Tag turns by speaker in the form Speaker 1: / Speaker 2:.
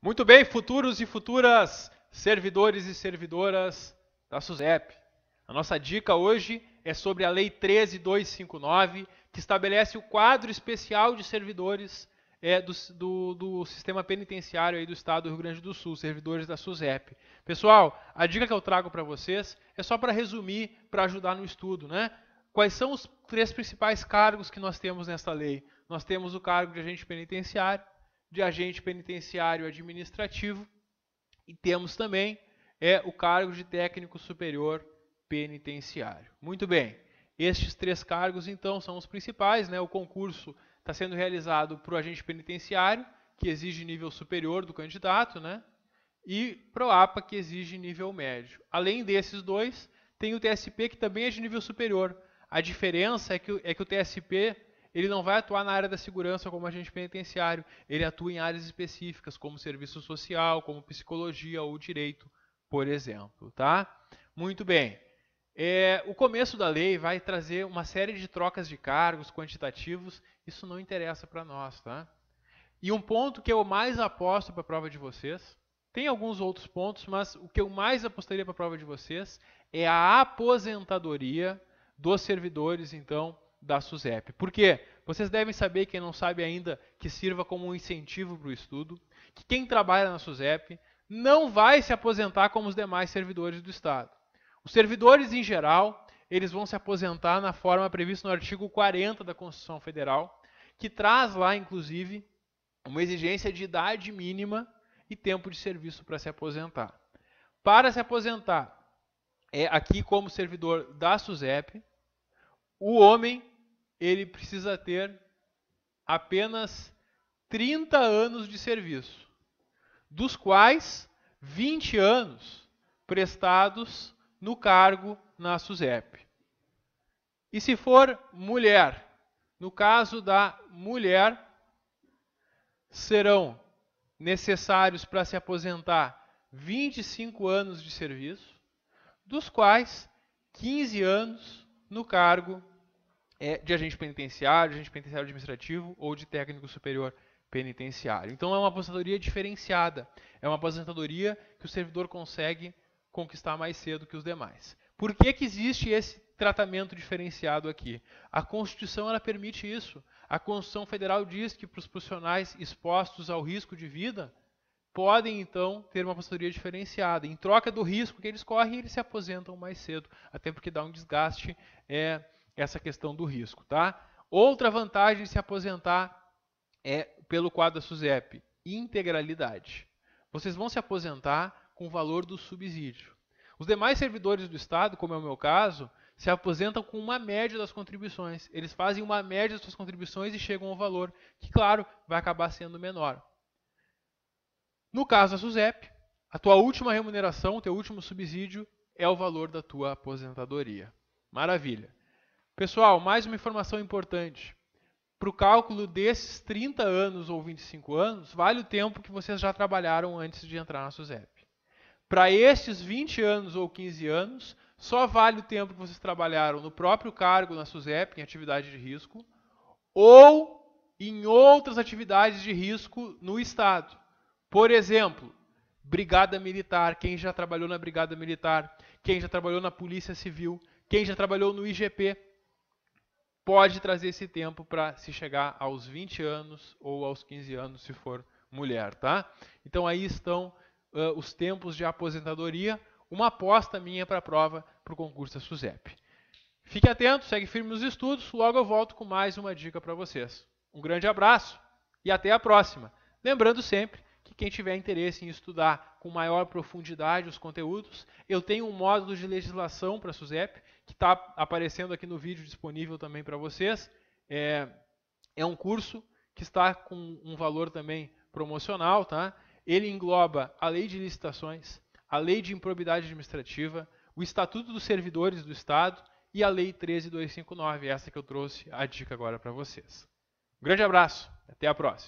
Speaker 1: Muito bem, futuros e futuras servidores e servidoras da SUSEP. A nossa dica hoje é sobre a Lei 13259, que estabelece o quadro especial de servidores é, do, do, do, sistema penitenciário aí do Estado do Rio Grande do Sul, servidores da SUSEP. Pessoal, a dica que eu trago para vocês é só para resumir, para ajudar no estudo, né? Quais são os três principais cargos que nós temos nesta lei? Nós temos o cargo de agente penitenciário, de agente penitenciário administrativo e temos também é o cargo de técnico superior penitenciário. Muito bem. Estes três cargos então são os principais, né? O concurso está sendo realizado para o agente penitenciário, que exige nível superior do candidato, né? E para o APA, que exige nível médio. Além desses dois, tem o TSP, que também é de nível superior. A diferença é que, é que o TSP ele não vai atuar na área da segurança como agente penitenciário, ele atua em áreas específicas, como serviço social, como psicologia ou direito, por exemplo. Tá? Muito bem. É, o começo da lei vai trazer uma série de trocas de cargos quantitativos, isso não interessa para nós. Tá? E um ponto que eu mais aposto para a prova de vocês, tem alguns outros pontos, mas o que eu mais apostaria para a prova de vocês é a aposentadoria dos servidores, então, da SUSEP. Por quê? Vocês devem saber, quem não sabe ainda, que sirva como um incentivo para o estudo, que quem trabalha na SUSEP não vai se aposentar como os demais servidores do Estado. Os servidores, em geral, eles vão se aposentar na forma prevista no artigo 40 da Constituição Federal, que traz lá, inclusive, uma exigência de idade mínima e tempo de serviço para se aposentar. Para se aposentar, é aqui como servidor da SUSEP, o homem ele precisa ter apenas 30 anos de serviço, dos quais 20 anos prestados no cargo na SUSEP. E se for mulher, no caso da mulher, serão necessários para se aposentar 25 anos de serviço, dos quais 15 anos no cargo é, de agente penitenciário, de agente penitenciário administrativo ou de técnico superior penitenciário. Então é uma aposentadoria diferenciada, é uma aposentadoria que o servidor consegue conquistar mais cedo que os demais. Por que, que existe esse tratamento diferenciado aqui? A Constituição ela permite isso. A Constituição Federal diz que para os profissionais expostos ao risco de vida, podem então ter uma aposentadoria diferenciada. Em troca do risco que eles correm, eles se aposentam mais cedo, até porque dá um desgaste é, essa questão do risco, tá? Outra vantagem de se aposentar é pelo quadro da SUSEP, integralidade. Vocês vão se aposentar com o valor do subsídio. Os demais servidores do Estado, como é o meu caso, se aposentam com uma média das contribuições. Eles fazem uma média das suas contribuições e chegam ao valor, que, claro, vai acabar sendo menor. No caso da SUSEP, a tua última remuneração, o teu último subsídio é o valor da tua aposentadoria. Maravilha. Pessoal, mais uma informação importante. Para o cálculo desses 30 anos ou 25 anos, vale o tempo que vocês já trabalharam antes de entrar na SUSEP. Para esses 20 anos ou 15 anos, só vale o tempo que vocês trabalharam no próprio cargo na SUSEP, em atividade de risco, ou em outras atividades de risco no Estado. Por exemplo, Brigada Militar, quem já trabalhou na Brigada Militar, quem já trabalhou na Polícia Civil, quem já trabalhou no IGP pode trazer esse tempo para se chegar aos 20 anos ou aos 15 anos, se for mulher, tá? Então aí estão uh, os tempos de aposentadoria, uma aposta minha para a prova para o concurso da SUSEP. Fique atento, segue firme nos estudos, logo eu volto com mais uma dica para vocês. Um grande abraço e até a próxima. Lembrando sempre que quem tiver interesse em estudar com maior profundidade os conteúdos, eu tenho um módulo de legislação para a SUSEP, que está aparecendo aqui no vídeo disponível também para vocês. É, é um curso que está com um valor também promocional. Tá? Ele engloba a lei de licitações, a lei de improbidade administrativa, o Estatuto dos Servidores do Estado e a Lei 13259, essa que eu trouxe a dica agora para vocês. Um grande abraço, até a próxima.